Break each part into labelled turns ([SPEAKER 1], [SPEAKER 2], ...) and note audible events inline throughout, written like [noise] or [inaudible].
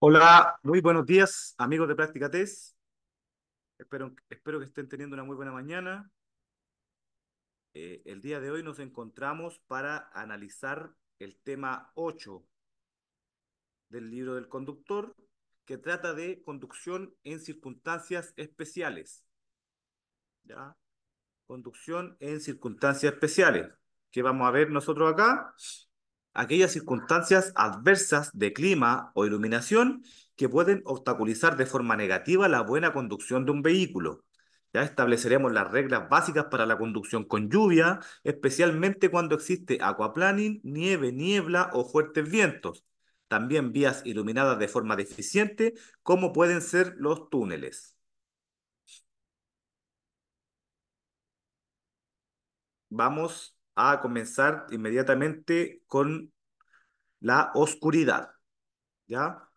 [SPEAKER 1] Hola, muy buenos días, amigos de Práctica TES. Espero, que estén teniendo una muy buena mañana. Eh, el día de hoy nos encontramos para analizar el tema 8 del libro del conductor, que trata de conducción en circunstancias especiales. ¿Ya? Conducción en circunstancias especiales, ¿Qué vamos a ver nosotros acá aquellas circunstancias adversas de clima o iluminación que pueden obstaculizar de forma negativa la buena conducción de un vehículo. Ya estableceremos las reglas básicas para la conducción con lluvia, especialmente cuando existe aquaplaning, nieve, niebla o fuertes vientos. También vías iluminadas de forma deficiente, como pueden ser los túneles. Vamos a comenzar inmediatamente con la oscuridad. ¿Ya?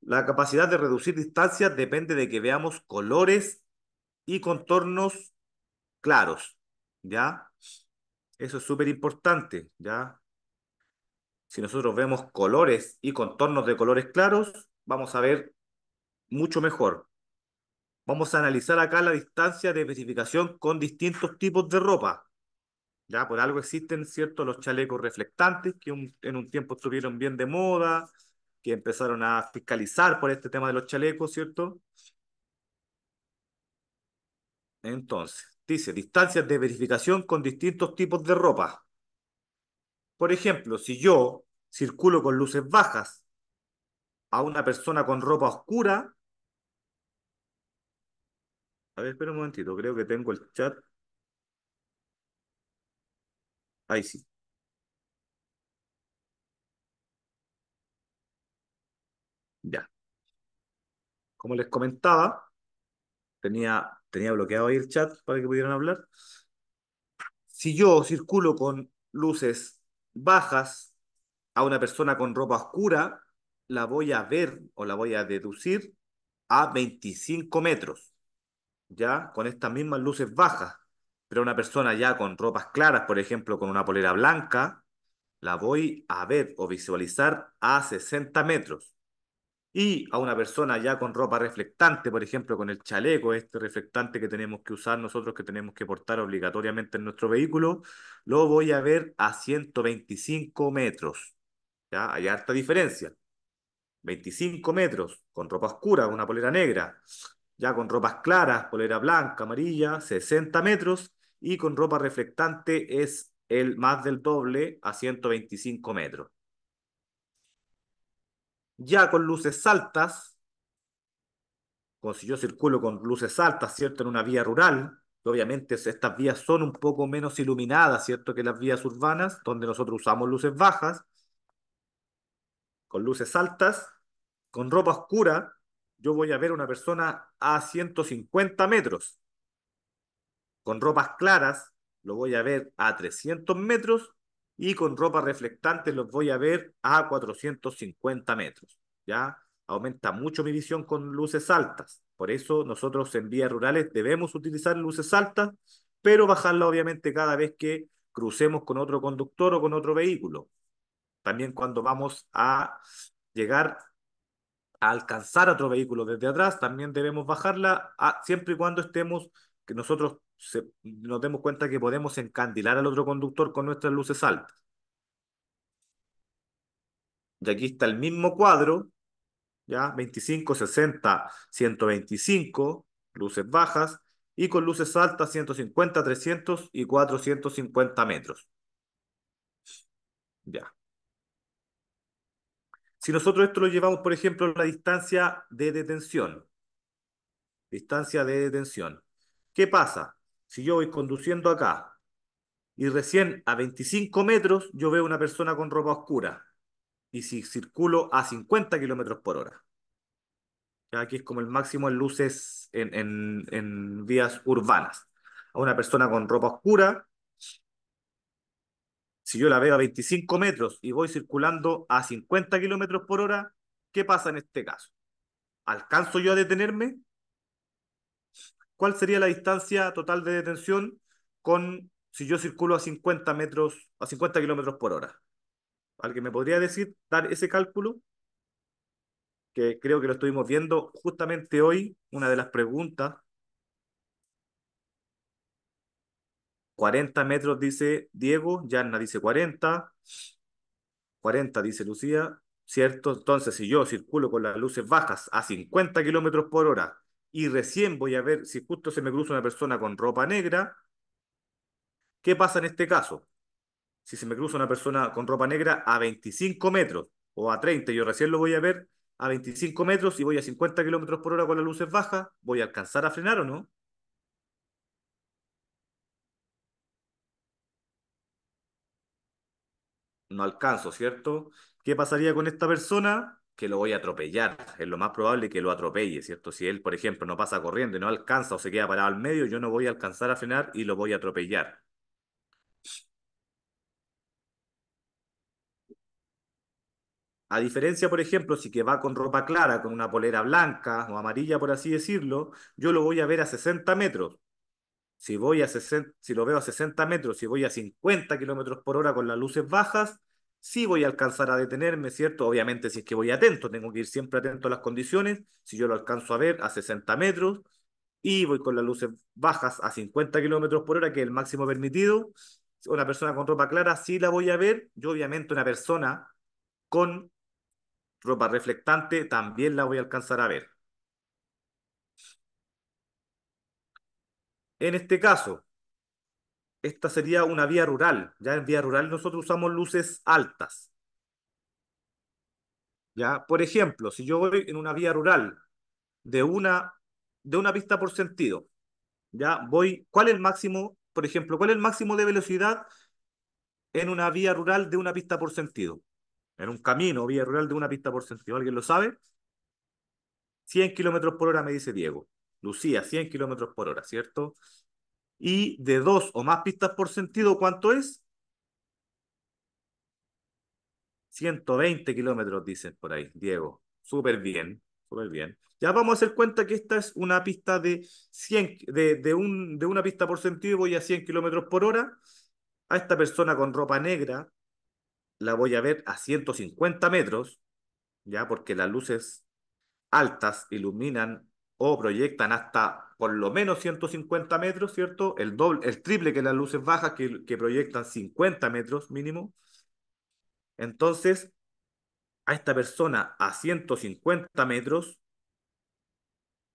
[SPEAKER 1] La capacidad de reducir distancias depende de que veamos colores y contornos claros, ¿ya? Eso es súper importante, ¿ya? Si nosotros vemos colores y contornos de colores claros, vamos a ver mucho mejor. Vamos a analizar acá la distancia de especificación con distintos tipos de ropa. Ya por algo existen, ¿cierto? Los chalecos reflectantes que en un tiempo estuvieron bien de moda, que empezaron a fiscalizar por este tema de los chalecos, ¿cierto? Entonces, dice, distancias de verificación con distintos tipos de ropa. Por ejemplo, si yo circulo con luces bajas a una persona con ropa oscura, a ver, espera un momentito, creo que tengo el chat Ahí sí. Ya. Como les comentaba, tenía, tenía bloqueado ahí el chat para que pudieran hablar. Si yo circulo con luces bajas a una persona con ropa oscura, la voy a ver o la voy a deducir a 25 metros, ya con estas mismas luces bajas pero una persona ya con ropas claras, por ejemplo, con una polera blanca, la voy a ver o visualizar a 60 metros. Y a una persona ya con ropa reflectante, por ejemplo, con el chaleco, este reflectante que tenemos que usar nosotros, que tenemos que portar obligatoriamente en nuestro vehículo, lo voy a ver a 125 metros. ¿Ya? Hay harta diferencia. 25 metros, con ropa oscura, una polera negra, ya con ropas claras, polera blanca, amarilla, 60 metros, y con ropa reflectante es el más del doble a 125 metros. Ya con luces altas, como si yo circulo con luces altas, ¿cierto? En una vía rural, obviamente estas vías son un poco menos iluminadas, ¿cierto? Que las vías urbanas, donde nosotros usamos luces bajas, con luces altas, con ropa oscura, yo voy a ver una persona a 150 metros. Con ropas claras lo voy a ver a 300 metros y con ropa reflectante los voy a ver a 450 metros. ¿ya? Aumenta mucho mi visión con luces altas. Por eso nosotros en vías rurales debemos utilizar luces altas, pero bajarla obviamente cada vez que crucemos con otro conductor o con otro vehículo. También cuando vamos a llegar a alcanzar otro vehículo desde atrás, también debemos bajarla siempre y cuando estemos que nosotros nos demos cuenta que podemos encandilar al otro conductor con nuestras luces altas. Y aquí está el mismo cuadro, ya 25, 60, 125, luces bajas, y con luces altas 150, 300 y 450 metros. Ya. Si nosotros esto lo llevamos, por ejemplo, a la distancia de detención, distancia de detención, ¿qué pasa? Si yo voy conduciendo acá y recién a 25 metros yo veo una persona con ropa oscura y si circulo a 50 kilómetros por hora. Aquí es como el máximo en luces en, en, en vías urbanas. A una persona con ropa oscura, si yo la veo a 25 metros y voy circulando a 50 kilómetros por hora, ¿qué pasa en este caso? ¿Alcanzo yo a detenerme? ¿Cuál sería la distancia total de detención con si yo circulo a 50 metros, a 50 kilómetros por hora? ¿Alguien me podría decir, dar ese cálculo? Que creo que lo estuvimos viendo justamente hoy, una de las preguntas. 40 metros dice Diego, Yanna dice 40, 40 dice Lucía, ¿cierto? Entonces, si yo circulo con las luces bajas a 50 kilómetros por hora y recién voy a ver si justo se me cruza una persona con ropa negra, ¿qué pasa en este caso? Si se me cruza una persona con ropa negra a 25 metros o a 30, yo recién lo voy a ver a 25 metros y voy a 50 kilómetros por hora con las luces bajas, ¿voy a alcanzar a frenar o no? No alcanzo, ¿cierto? ¿Qué pasaría con esta persona? que lo voy a atropellar. Es lo más probable que lo atropelle, ¿cierto? Si él, por ejemplo, no pasa corriendo y no alcanza o se queda parado al medio, yo no voy a alcanzar a frenar y lo voy a atropellar. A diferencia, por ejemplo, si que va con ropa clara, con una polera blanca o amarilla, por así decirlo, yo lo voy a ver a 60 metros. Si, voy a 60, si lo veo a 60 metros, si voy a 50 kilómetros por hora con las luces bajas, sí voy a alcanzar a detenerme, ¿cierto? Obviamente si es que voy atento, tengo que ir siempre atento a las condiciones, si yo lo alcanzo a ver a 60 metros y voy con las luces bajas a 50 kilómetros por hora, que es el máximo permitido, una persona con ropa clara sí la voy a ver, yo obviamente una persona con ropa reflectante también la voy a alcanzar a ver. En este caso, esta sería una vía rural. Ya en vía rural nosotros usamos luces altas. Ya, por ejemplo, si yo voy en una vía rural de una, de una pista por sentido, ya voy, ¿cuál es el máximo, por ejemplo, cuál es el máximo de velocidad en una vía rural de una pista por sentido? En un camino, vía rural de una pista por sentido, ¿alguien lo sabe? 100 kilómetros por hora, me dice Diego. Lucía, 100 kilómetros por hora, ¿cierto? y de dos o más pistas por sentido, ¿cuánto es? 120 kilómetros, dicen por ahí, Diego. Súper bien, súper bien. Ya vamos a hacer cuenta que esta es una pista de 100, de, un, de una pista por sentido, y voy a 100 kilómetros por hora. A esta persona con ropa negra la voy a ver a 150 metros, ya porque las luces altas iluminan o proyectan hasta por lo menos 150 metros, ¿cierto? El, doble, el triple que las luces bajas que, proyectan 50 metros mínimo. Entonces, a esta persona a 150 metros,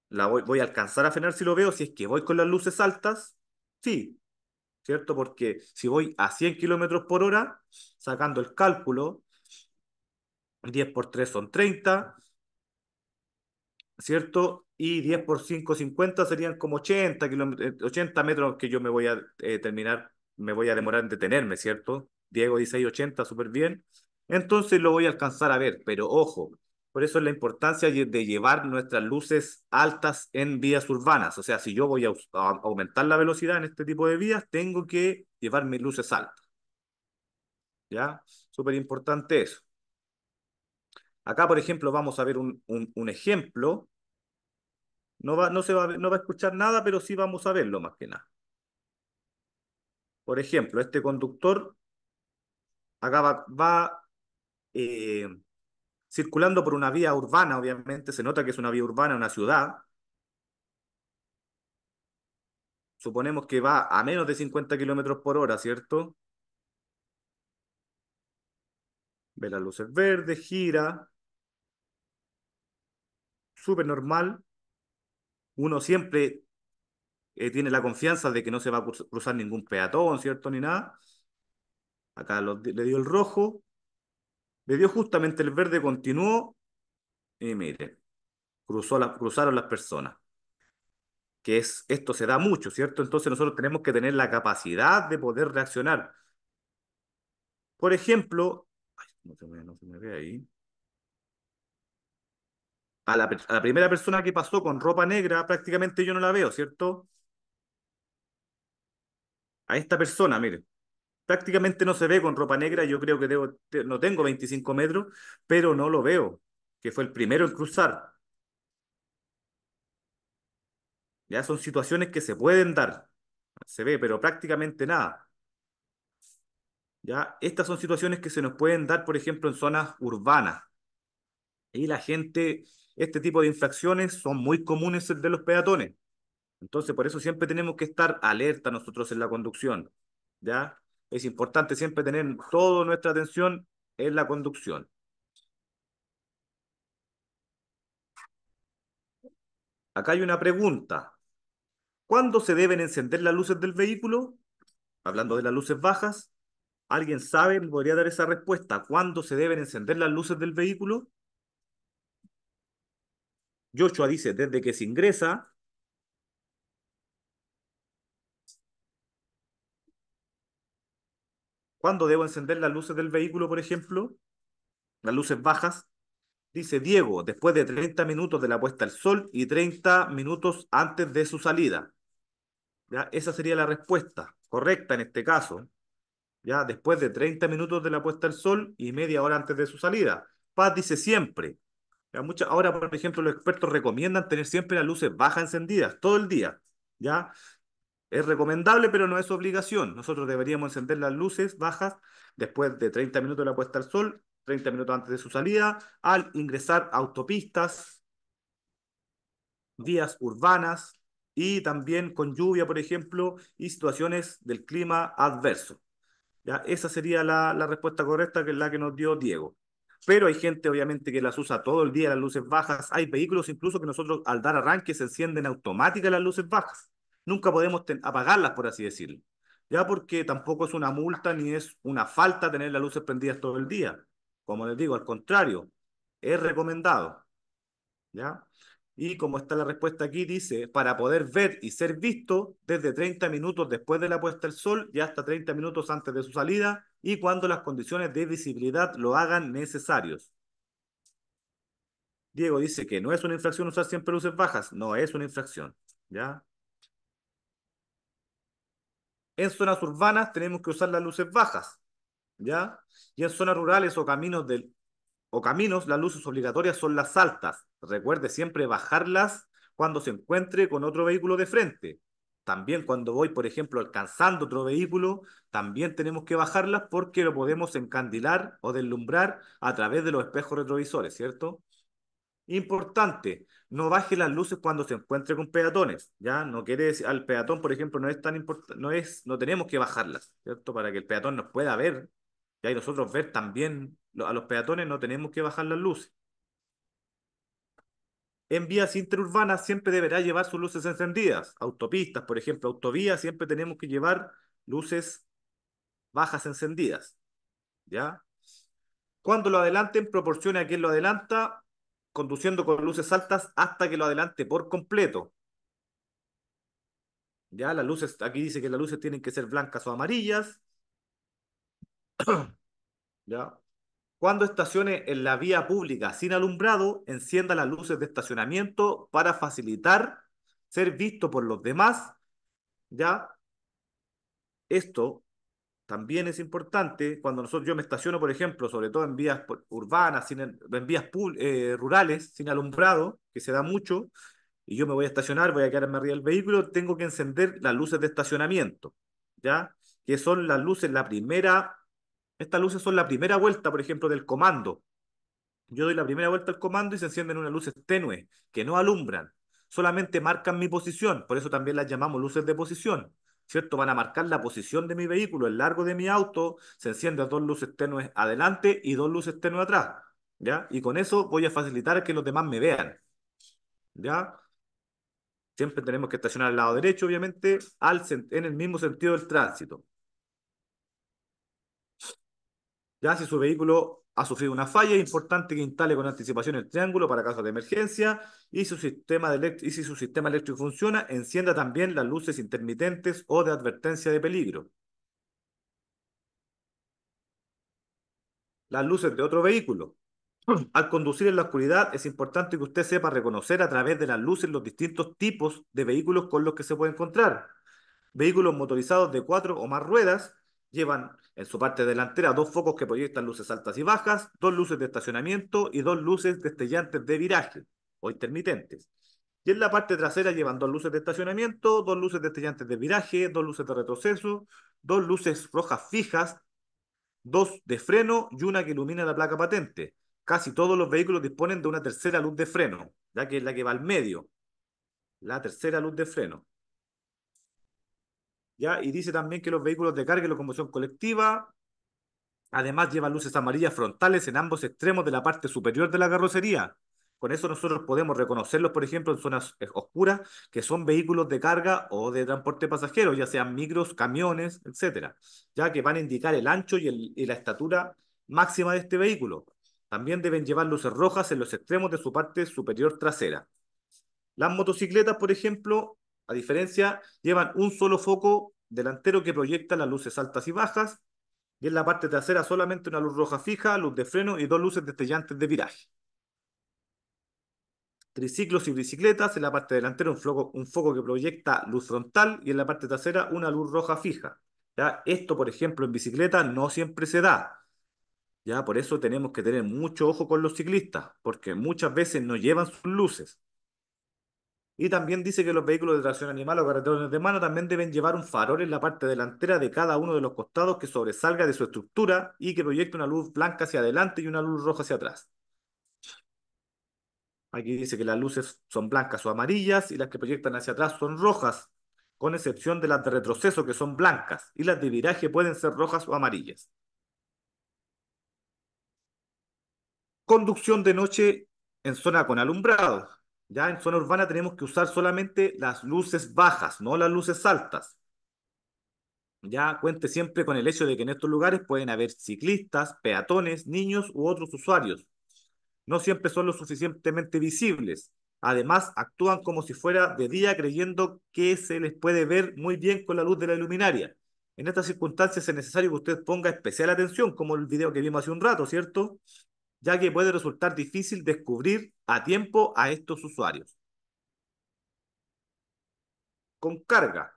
[SPEAKER 1] la voy, voy a alcanzar a frenar si lo veo, si es que voy con las luces altas, sí, ¿cierto? Porque si voy a 100 kilómetros por hora, sacando el cálculo, 10 por 3 son 30, ¿cierto? y 10 por 5, 50 serían como 80, 80 eh, metros que yo me voy a eh, terminar, me voy a demorar en detenerme, ¿cierto? Diego dice 80, súper bien. Entonces lo voy a alcanzar a ver, pero ojo, por eso es la importancia de llevar nuestras luces altas en vías urbanas. O sea, si yo voy a, aumentar la velocidad en este tipo de vías, tengo que llevar mis luces altas. ¿Ya? Súper importante eso. Acá, por ejemplo, vamos a ver un, un ejemplo no, va, se va, no va a escuchar nada, pero sí vamos a verlo más que nada. Por ejemplo, este conductor acá va, eh, circulando por una vía urbana, obviamente, se nota que es una vía urbana, una ciudad. Suponemos que va a menos de 50 kilómetros por hora, ¿cierto? Ve las luces verdes, gira. Súper normal uno siempre eh, tiene la confianza de que no se va a cruzar ningún peatón, ¿cierto? Ni nada. Acá le dio el rojo, le dio justamente el verde, continuó y miren, cruzó la, cruzaron las personas. Que es, esto se da mucho, ¿cierto? Entonces nosotros tenemos que tener la capacidad de poder reaccionar. Por ejemplo, no se me ve ahí a la, primera persona que pasó con ropa negra, prácticamente yo no la veo, ¿cierto? A esta persona, mire, prácticamente no se ve con ropa negra, yo creo que no tengo 25 metros, pero no lo veo, que fue el primero en cruzar. Ya son situaciones que se pueden dar, se ve, pero prácticamente nada. ¿Ya? Estas son situaciones que se nos pueden dar, por ejemplo, en zonas urbanas. Y la gente este tipo de infracciones son muy comunes el de los peatones. Entonces, por eso siempre tenemos que estar alerta nosotros en la conducción. ¿ya? Es importante siempre tener toda nuestra atención en la conducción. Acá hay una pregunta. ¿Cuándo se deben encender las luces del vehículo? Hablando de las luces bajas, ¿alguien sabe? ¿Podría dar esa respuesta? ¿Cuándo se deben encender las luces del vehículo? Joshua dice, desde que se ingresa, ¿cuándo debo encender las luces del vehículo, por ejemplo? Las luces bajas. Dice Diego, después de 30 minutos de la puesta al sol y 30 minutos antes de su salida. ¿Ya? Esa sería la respuesta correcta en este caso. ¿Ya? Después de 30 minutos de la puesta al sol y media hora antes de su salida. Paz dice siempre, ahora, por ejemplo, los expertos recomiendan tener siempre las luces bajas encendidas todo el día. ¿ya? Es recomendable, pero no es obligación. Nosotros deberíamos encender las luces bajas después de 30 minutos de la puesta al sol, 30 minutos antes de su salida, al ingresar autopistas, vías urbanas y también con lluvia, por ejemplo, y situaciones del clima adverso. ¿ya? Esa sería la respuesta correcta que es la que nos dio Diego pero hay gente obviamente que las usa todo el día, las luces bajas. Hay vehículos incluso que nosotros al dar arranque se encienden automáticamente las luces bajas. Nunca podemos apagarlas, por así decirlo. Ya porque tampoco es una multa ni es una falta tener las luces prendidas todo el día. Como les digo, al contrario, es recomendado. ¿Ya? Y como está la respuesta aquí, dice, para poder ver y ser visto desde 30 minutos después de la puesta del sol y hasta 30 minutos antes de su salida y cuando las condiciones de visibilidad lo hagan necesarios. Diego dice que no es una infracción usar siempre luces bajas. No, es una infracción. ¿Ya? En zonas urbanas tenemos que usar las luces bajas. ¿Ya? Y en zonas rurales o caminos del o caminos, las luces obligatorias son las altas. Recuerde siempre bajarlas cuando se encuentre con otro vehículo de frente. También cuando voy, por ejemplo, alcanzando otro vehículo, también tenemos que bajarlas porque lo podemos encandilar o deslumbrar a través de los espejos retrovisores, ¿cierto? Importante, no baje las luces cuando se encuentre con peatones, ¿ya? No quiere decir, al peatón, por ejemplo, no es tan importante, no es, no tenemos que bajarlas, ¿cierto? Para que el peatón nos pueda ver y ahí nosotros ver también, a los peatones no tenemos que bajar las luces. En vías interurbanas siempre deberá llevar sus luces encendidas. Autopistas, por ejemplo, autovías, siempre tenemos que llevar luces bajas encendidas. ¿Ya? Cuando lo adelanten, proporcione a quien lo adelanta, conduciendo con luces altas hasta que lo adelante por completo. Ya las luces, aquí dice que las luces tienen que ser blancas o amarillas. [coughs] ¿Ya? Cuando estacione en la vía pública sin alumbrado, encienda las luces de estacionamiento para facilitar ser visto por los demás. ¿Ya? Esto también es importante cuando nosotros, yo me estaciono, por ejemplo, sobre todo en vías urbanas, en vías eh, rurales, sin alumbrado, que se da mucho, y yo me voy a estacionar, voy a quedarme arriba del vehículo, tengo que encender las luces de estacionamiento, ¿ya? Que son las luces, la primera estas luces son la primera vuelta, por ejemplo, del comando. Yo doy la primera vuelta al comando y se encienden unas luces tenues que no alumbran, solamente marcan mi posición, por eso también las llamamos luces de posición. ¿Cierto? Van a marcar la posición de mi vehículo, el largo de mi auto, se encienden dos luces tenues adelante y dos luces tenues atrás. ¿Ya? Y con eso voy a facilitar que los demás me vean. ¿Ya? Siempre tenemos que estacionar al lado derecho, obviamente, al en el mismo sentido del tránsito. Ya si su vehículo ha sufrido una falla, es importante que instale con anticipación el triángulo para casos de emergencia y, su sistema de y si su sistema eléctrico funciona, encienda también las luces intermitentes o de advertencia de peligro. Las luces de otro vehículo. Al conducir en la oscuridad es importante que usted sepa reconocer a través de las luces los distintos tipos de vehículos con los que se puede encontrar. Vehículos motorizados de cuatro o más ruedas, llevan en su parte delantera dos focos que proyectan luces altas y bajas, dos luces de estacionamiento y dos luces destellantes de viraje o intermitentes. Y en la parte trasera llevan dos luces de estacionamiento, dos luces destellantes de viraje, dos luces de retroceso, dos luces rojas fijas, dos de freno y una que ilumina la placa patente. Casi todos los vehículos disponen de una tercera luz de freno, ya que es la que va al medio. La tercera luz de freno. Y dice también que los vehículos de carga y locomoción colectiva, además llevan luces amarillas frontales en ambos extremos de la parte superior de la carrocería. Con eso nosotros podemos reconocerlos, por ejemplo, en zonas eh, oscuras, que son vehículos de carga o de transporte pasajero, ya sean micros, camiones, etcétera, ya que van a indicar el ancho y, y la estatura máxima de este vehículo. También deben llevar luces rojas en los extremos de su parte superior trasera. Las motocicletas, por ejemplo, a diferencia, llevan un solo foco delantero que proyecta las luces altas y bajas, y en la parte trasera solamente una luz roja fija, luz de freno y dos luces destellantes de viraje. Triciclos y bicicletas, en la parte delantera un foco, un foco que proyecta luz frontal y en la parte trasera una luz roja fija. ¿Ya? Esto, por ejemplo, en bicicleta no siempre se da. ¿Ya? Por eso tenemos que tener mucho ojo con los ciclistas, porque muchas veces no llevan sus luces. Y también dice que los vehículos de tracción animal o carretones de mano también deben llevar un farol en la parte delantera de cada uno de los costados que sobresalga de su estructura y que proyecte una luz blanca hacia adelante y una luz roja hacia atrás. Aquí dice que las luces son blancas o amarillas y las que proyectan hacia atrás son rojas, con excepción de las de retroceso que son blancas y las de viraje pueden ser rojas o amarillas. Conducción de noche en zona con alumbrado. Ya en zona urbana tenemos que usar solamente las luces bajas, no las luces altas. Ya cuente siempre con el hecho de que en estos lugares pueden haber ciclistas, peatones, niños u otros usuarios. No siempre son lo suficientemente visibles. Además, actúan como si fuera de día creyendo que se les puede ver muy bien con la luz de la luminaria. En estas circunstancias es necesario que usted ponga especial atención, como el video que vimos hace un rato, ¿cierto? ya que puede resultar difícil descubrir a tiempo a estos usuarios. Con carga.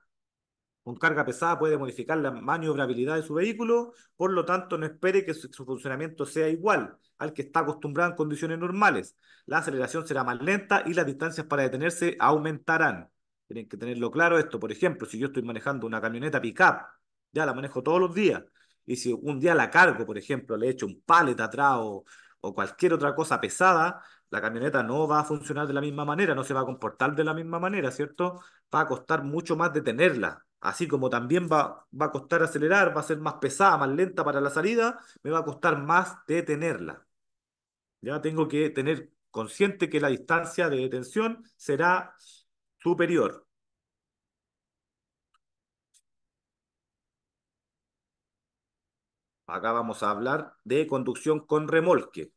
[SPEAKER 1] Con carga pesada puede modificar la maniobrabilidad de su vehículo, por lo tanto no espere que su, funcionamiento sea igual al que está acostumbrado en condiciones normales. La aceleración será más lenta y las distancias para detenerse aumentarán. Tienen que tenerlo claro esto. Por ejemplo, si yo estoy manejando una camioneta pickup, ya la manejo todos los días, y si un día la cargo, por ejemplo, le echo un palet atrás o o cualquier otra cosa pesada, la camioneta no va a funcionar de la misma manera, no se va a comportar de la misma manera, ¿cierto? Va a costar mucho más detenerla. Así como también va, va a costar acelerar, va a ser más pesada, más lenta para la salida, me va a costar más detenerla. Ya tengo que tener consciente que la distancia de detención será superior. Acá vamos a hablar de conducción con remolque.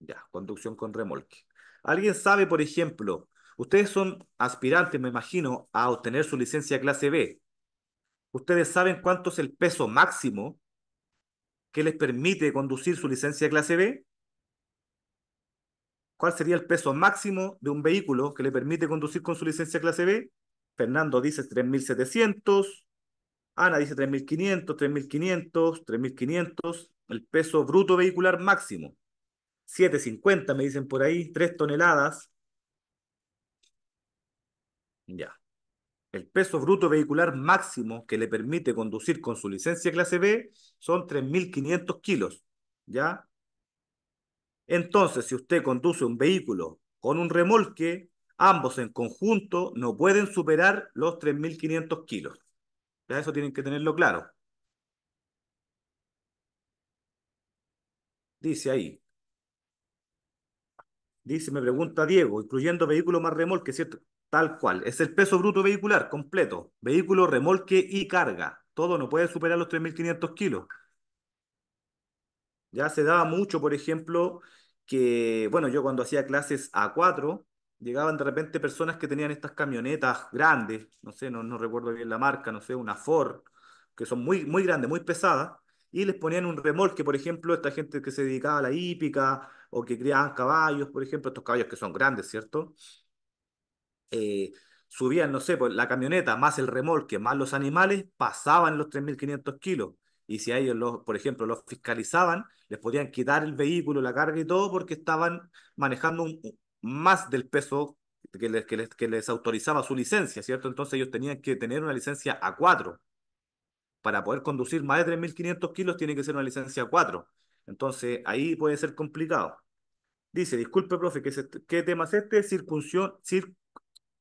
[SPEAKER 1] Ya, conducción con remolque. ¿Alguien sabe, por ejemplo, ustedes son aspirantes, me imagino, a obtener su licencia clase B? ¿Ustedes saben cuánto es el peso máximo que les permite conducir su licencia clase B? ¿Cuál sería el peso máximo de un vehículo que le permite conducir con su licencia clase B? Fernando dice 3.700, Ana dice 3.500, 3.500, 3.500, el peso bruto vehicular máximo. 750 me dicen por ahí, 3 toneladas. Ya. El peso bruto vehicular máximo que le permite conducir con su licencia clase B son 3.500 kilos. ¿Ya? Entonces, si usted conduce un vehículo con un remolque, Ambos en conjunto no pueden superar los 3.500 kilos. Ya eso tienen que tenerlo claro. Dice ahí. Dice, me pregunta Diego, incluyendo vehículo más remolque, ¿cierto? Tal cual. Es el peso bruto vehicular completo. Vehículo, remolque y carga. Todo no puede superar los 3.500 kilos. Ya se daba mucho, por ejemplo, que, bueno, yo cuando hacía clases A4, llegaban de repente personas que tenían estas camionetas grandes, no sé, no, no recuerdo bien la marca, no sé, una Ford, que son muy, muy grandes, muy pesadas, y les ponían un remolque, por ejemplo, esta gente que se dedicaba a la hípica o que criaban caballos, por ejemplo, estos caballos que son grandes, ¿cierto? Eh, subían, no sé, pues, la camioneta más el remolque más los animales, pasaban los 3.500 kilos. Y si a ellos, los, por ejemplo, los fiscalizaban, les podían quitar el vehículo, la carga y todo porque estaban manejando un, más del peso que les, que les, autorizaba su licencia, ¿cierto? Entonces ellos tenían que tener una licencia A4. Para poder conducir más de 3.500 kilos tiene que ser una licencia A4. Entonces ahí puede ser complicado. Dice, disculpe, profe, ¿qué, ¿qué tema es este? Circunción,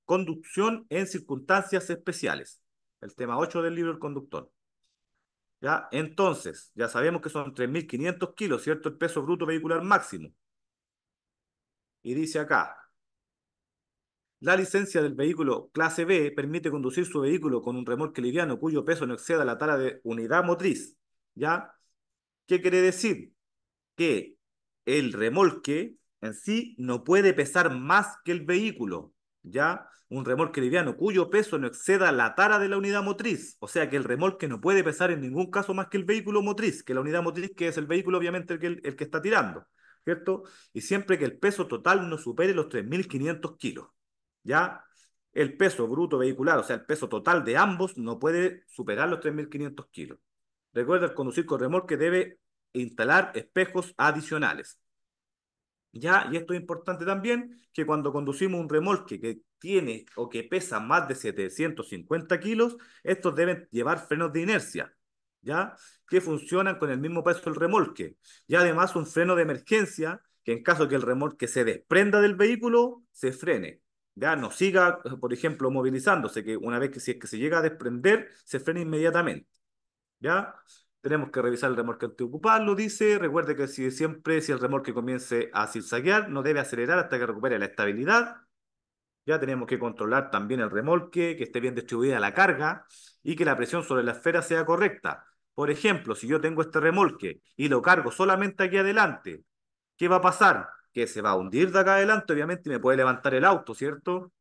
[SPEAKER 1] conducción en circunstancias especiales. El tema 8 del libro del Conductor. ¿Ya? Entonces, ya sabemos que son 3.500 kilos, ¿cierto? El peso bruto vehicular máximo. Y dice acá, la licencia del vehículo clase B permite conducir su vehículo con un remolque liviano cuyo peso no exceda la tara de unidad motriz. ¿Ya? ¿Qué quiere decir? Que el remolque en sí no puede pesar más que el vehículo. ¿Ya? Un remolque liviano cuyo peso no exceda la tara de la unidad motriz. O sea que el remolque no puede pesar en ningún caso más que el vehículo motriz, que la unidad motriz que es el vehículo obviamente que, el que está tirando. ¿cierto? Y siempre que el peso total no supere los 3.500 kilos, ¿ya? El peso bruto vehicular, o sea, el peso total de ambos, no puede superar los 3.500 kilos. Recuerda, el conducir con remolque debe instalar espejos adicionales. ¿Ya? Y esto es importante también, que cuando conducimos un remolque que tiene o que pesa más de 750 kilos, estos deben llevar frenos de inercia. ¿ya? Que funcionan con el mismo peso del remolque. Y además un freno de emergencia que en caso que el remolque se desprenda del vehículo, se frene. Ya no siga, por ejemplo, movilizándose, que una vez que si es que se llega a desprender, se frene inmediatamente. ¿Ya? Tenemos que revisar el remolque antes lo dice. Recuerde que siempre, si el remolque comience a zigzaguear, no debe acelerar hasta que recupere la estabilidad. Ya tenemos que controlar también el remolque, que esté bien distribuida la carga y que la presión sobre la esfera sea correcta. Por ejemplo, si yo tengo este remolque y lo cargo solamente aquí adelante, ¿qué va a pasar? Que se va a hundir de acá adelante, obviamente, y me puede levantar el auto, ¿cierto?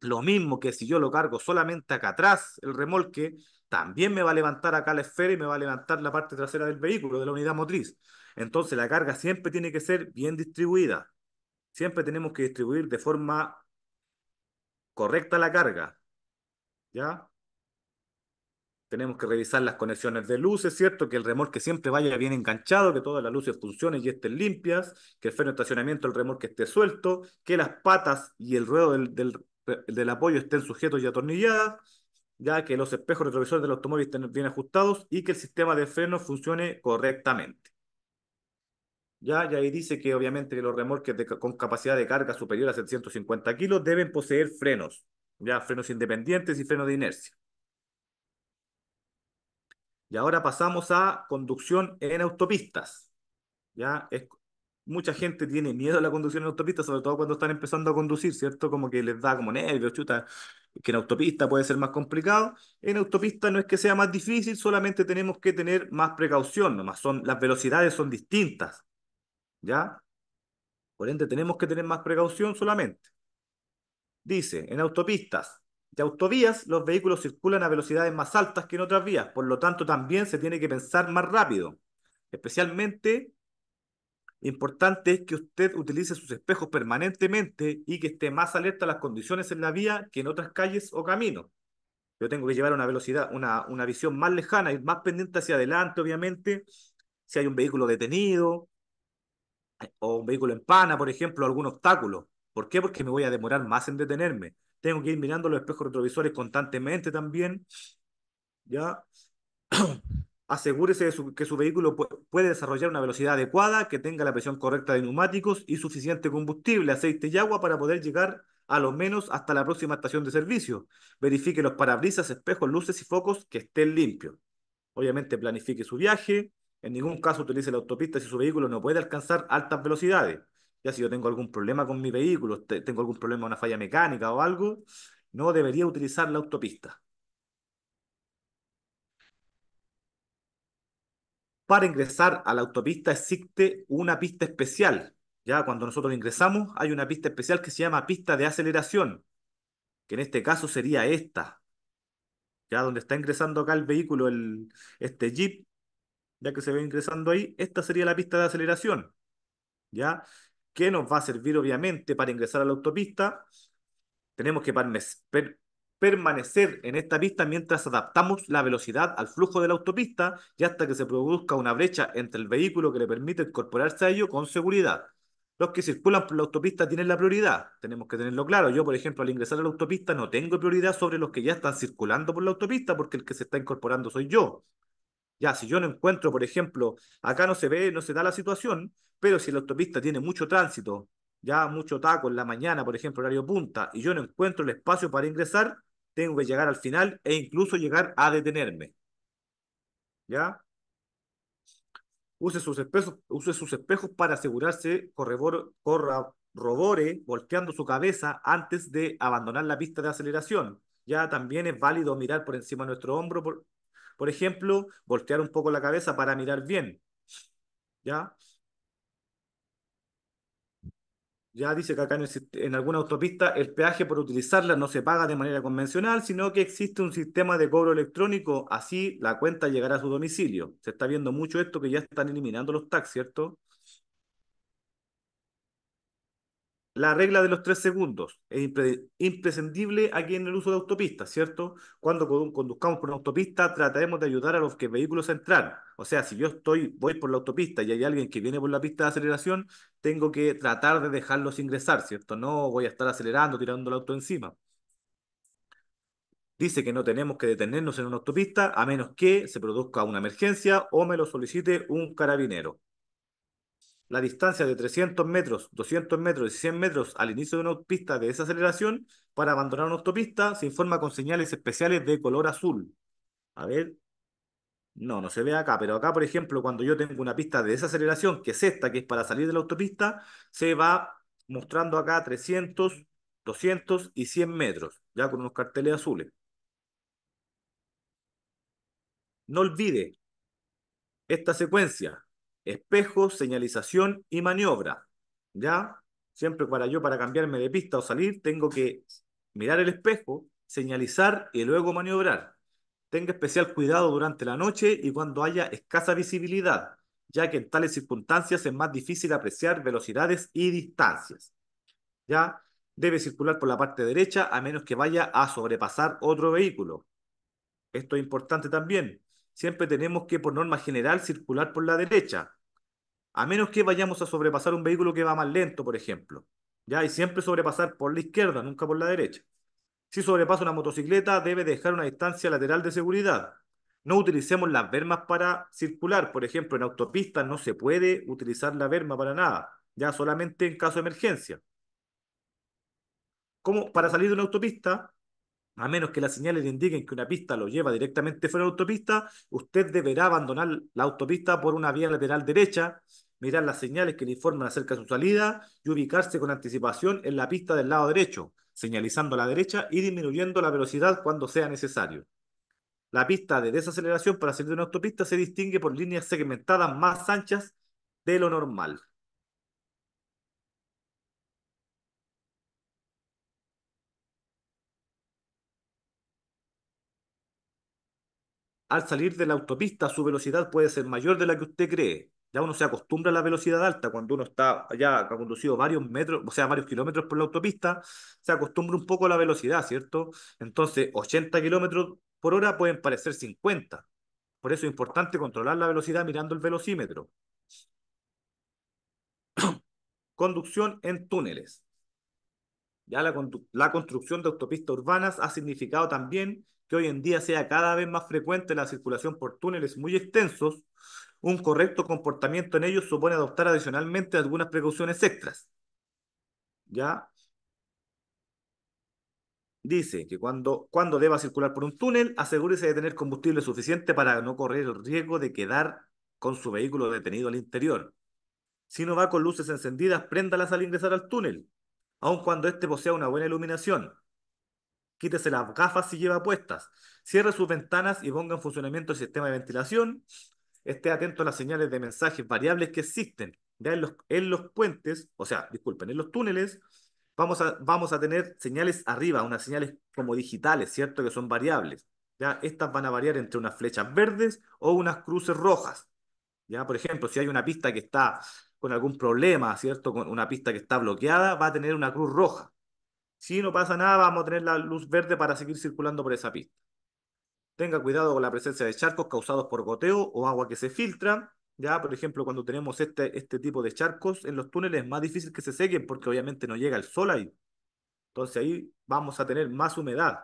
[SPEAKER 1] Lo mismo que si yo lo cargo solamente acá atrás, el remolque, también me va a levantar acá la esfera y me va a levantar la parte trasera del vehículo, de la unidad motriz. Entonces la carga siempre tiene que ser bien distribuida. Siempre tenemos que distribuir de forma correcta la carga. ¿Ya? tenemos que revisar las conexiones de luces, ¿cierto? Que el remolque siempre vaya bien enganchado, que todas las luces funcionen y estén limpias, que el freno de estacionamiento del remolque esté suelto, que las patas y el ruedo del, apoyo estén sujetos y atornilladas, ya que los espejos retrovisores del automóvil estén bien ajustados y que el sistema de freno funcione correctamente. Ya, y ahí dice que obviamente los remolques con capacidad de carga superior a 750 kilos deben poseer frenos, ya frenos independientes y frenos de inercia. Y ahora pasamos a conducción en autopistas. Ya es, mucha gente tiene miedo a la conducción en autopistas, sobre todo cuando están empezando a conducir, ¿cierto? Como que les da como nervios, chuta, que en autopista puede ser más complicado. En autopista no es que sea más difícil, solamente tenemos que tener más precaución, nomás son, las velocidades son distintas, ¿ya? Por ende, tenemos que tener más precaución solamente. Dice, en autopistas, de autovías, los vehículos circulan a velocidades más altas que en otras vías, por lo tanto también se tiene que pensar más rápido. Especialmente importante es que usted utilice sus espejos permanentemente y que esté más alerta a las condiciones en la vía que en otras calles o caminos. Yo tengo que llevar una velocidad, una, una visión más lejana y más pendiente hacia adelante, obviamente, si hay un vehículo detenido o un vehículo en pana, por ejemplo, algún obstáculo. ¿Por qué? Porque me voy a demorar más en detenerme. Tengo que ir mirando los espejos retrovisores constantemente también. ¿Ya? [clears throat] Asegúrese de que su vehículo puede desarrollar una velocidad adecuada, que tenga la presión correcta de neumáticos y suficiente combustible, aceite y agua para poder llegar a lo menos hasta la próxima estación de servicio. Verifique los parabrisas, espejos, luces y focos que estén limpios. Obviamente planifique su viaje. En ningún caso utilice la autopista si su vehículo no puede alcanzar altas velocidades ya si yo tengo algún problema con mi vehículo, tengo algún problema, una falla mecánica o algo, no debería utilizar la autopista. Para ingresar a la autopista existe una pista especial. Ya cuando nosotros ingresamos hay una pista especial que se llama pista de aceleración, que en este caso sería esta. Ya donde está ingresando acá el vehículo, el, este jeep, ya que se ve ingresando ahí, esta sería la pista de aceleración. ¿Ya? que nos va a servir obviamente para ingresar a la autopista. Tenemos que permanecer en esta pista mientras adaptamos la velocidad al flujo de la autopista y hasta que se produzca una brecha entre el vehículo que le permite incorporarse a ello con seguridad. Los que circulan por la autopista tienen la prioridad, tenemos que tenerlo claro. Yo, por ejemplo, al ingresar a la autopista no tengo prioridad sobre los que ya están circulando por la autopista porque el que se está incorporando soy yo. Ya, si yo no encuentro, por ejemplo, acá no se ve, no se da la situación, pero si la autopista tiene mucho tránsito, ya mucho taco en la mañana, por ejemplo, horario punta, y yo no encuentro el espacio para ingresar, tengo que llegar al final e incluso llegar a detenerme. ¿Ya? Use sus espejos, sus espejos para asegurarse, corrobore, robore volteando su cabeza antes de abandonar la pista de aceleración. Ya también es válido mirar por encima de nuestro hombro por, por ejemplo, voltear un poco la cabeza para mirar bien. ¿Ya? Ya dice que acá en, en, alguna autopista el peaje por utilizarla no se paga de manera convencional, sino que existe un sistema de cobro electrónico, así la cuenta llegará a su domicilio. Se está viendo mucho esto que ya están eliminando los tax, ¿cierto? la regla de los tres segundos es imprescindible aquí en el uso de autopistas, ¿cierto? Cuando conduzcamos por una autopista, trataremos de ayudar a los que vehículos a entrar. O sea, si yo estoy, voy por la autopista y hay alguien que viene por la pista de aceleración, tengo que tratar de dejarlos ingresar, ¿cierto? No voy a estar acelerando, tirando el auto encima. Dice que no tenemos que detenernos en una autopista a menos que se produzca una emergencia o me lo solicite un carabinero la distancia de 300 metros, 200 metros y 100 metros al inicio de una autopista de desaceleración para abandonar una autopista se informa con señales especiales de color azul. A ver, no, no se ve acá, pero acá, por ejemplo, cuando yo tengo una pista de desaceleración, que es esta, que es para salir de la autopista, se va mostrando acá 300, 200 y 100 metros, ya con unos carteles azules. No olvide esta secuencia espejo, señalización y maniobra. ¿Ya? Siempre para yo, para cambiarme de pista o salir, tengo que mirar el espejo, señalizar y luego maniobrar. Tenga especial cuidado durante la noche y cuando haya escasa visibilidad, ya que en tales circunstancias es más difícil apreciar velocidades y distancias. ¿Ya? Debe circular por la parte derecha a menos que vaya a sobrepasar otro vehículo. Esto es importante también siempre tenemos que, por norma general, circular por la derecha, a menos que vayamos a sobrepasar un vehículo que va más lento, por ejemplo. ¿ya? Y siempre sobrepasar por la izquierda, nunca por la derecha. Si sobrepasa una motocicleta, debe dejar una distancia lateral de seguridad. No utilicemos las vermas para circular. Por ejemplo, en autopistas no se puede utilizar la verma para nada, ya solamente en caso de emergencia. Como para salir de una autopista, a menos que las señales le indiquen que una pista lo lleva directamente fuera de la autopista, usted deberá abandonar la autopista por una vía lateral derecha, mirar las señales que le informan acerca de su salida y ubicarse con anticipación en la pista del lado derecho, señalizando a la derecha y disminuyendo la velocidad cuando sea necesario. La pista de desaceleración para salir de una autopista se distingue por líneas segmentadas más anchas de lo normal. al salir de la autopista su velocidad puede ser mayor de la que usted cree. Ya uno se acostumbra a la velocidad alta cuando uno está ya ha conducido varios metros, o sea, varios kilómetros por la autopista, se acostumbra un poco a la velocidad, ¿cierto? Entonces, 80 kilómetros por hora pueden parecer 50. Por eso es importante controlar la velocidad mirando el velocímetro. [coughs] Conducción en túneles. Ya la, la construcción de autopistas urbanas ha significado también que hoy en día sea cada vez más frecuente la circulación por túneles muy extensos, un correcto comportamiento en ellos supone adoptar adicionalmente algunas precauciones extras. ¿Ya? Dice que cuando, cuando deba circular por un túnel, asegúrese de tener combustible suficiente para no correr el riesgo de quedar con su vehículo detenido al interior. Si no va con luces encendidas, préndalas al ingresar al túnel aun cuando éste posea una buena iluminación. Quítese las gafas si lleva puestas. Cierre sus ventanas y ponga en funcionamiento el sistema de ventilación. Esté atento a las señales de mensajes variables que existen. Ya en los, en los puentes, o sea, disculpen, en los túneles, vamos a, vamos a tener señales arriba, unas señales como digitales, ¿cierto? Que son variables. ¿ya? Estas van a variar entre unas flechas verdes o unas cruces rojas. ¿ya? Por ejemplo, si hay una pista que está con algún problema, ¿cierto? Con una pista que está bloqueada, va a tener una cruz roja. Si no pasa nada, vamos a tener la luz verde para seguir circulando por esa pista. Tenga cuidado con la presencia de charcos causados por goteo o agua que se filtra. Ya, por ejemplo, cuando tenemos este, este tipo de charcos en los túneles es más difícil que se sequen porque obviamente no llega el sol ahí. Entonces ahí vamos a tener más humedad.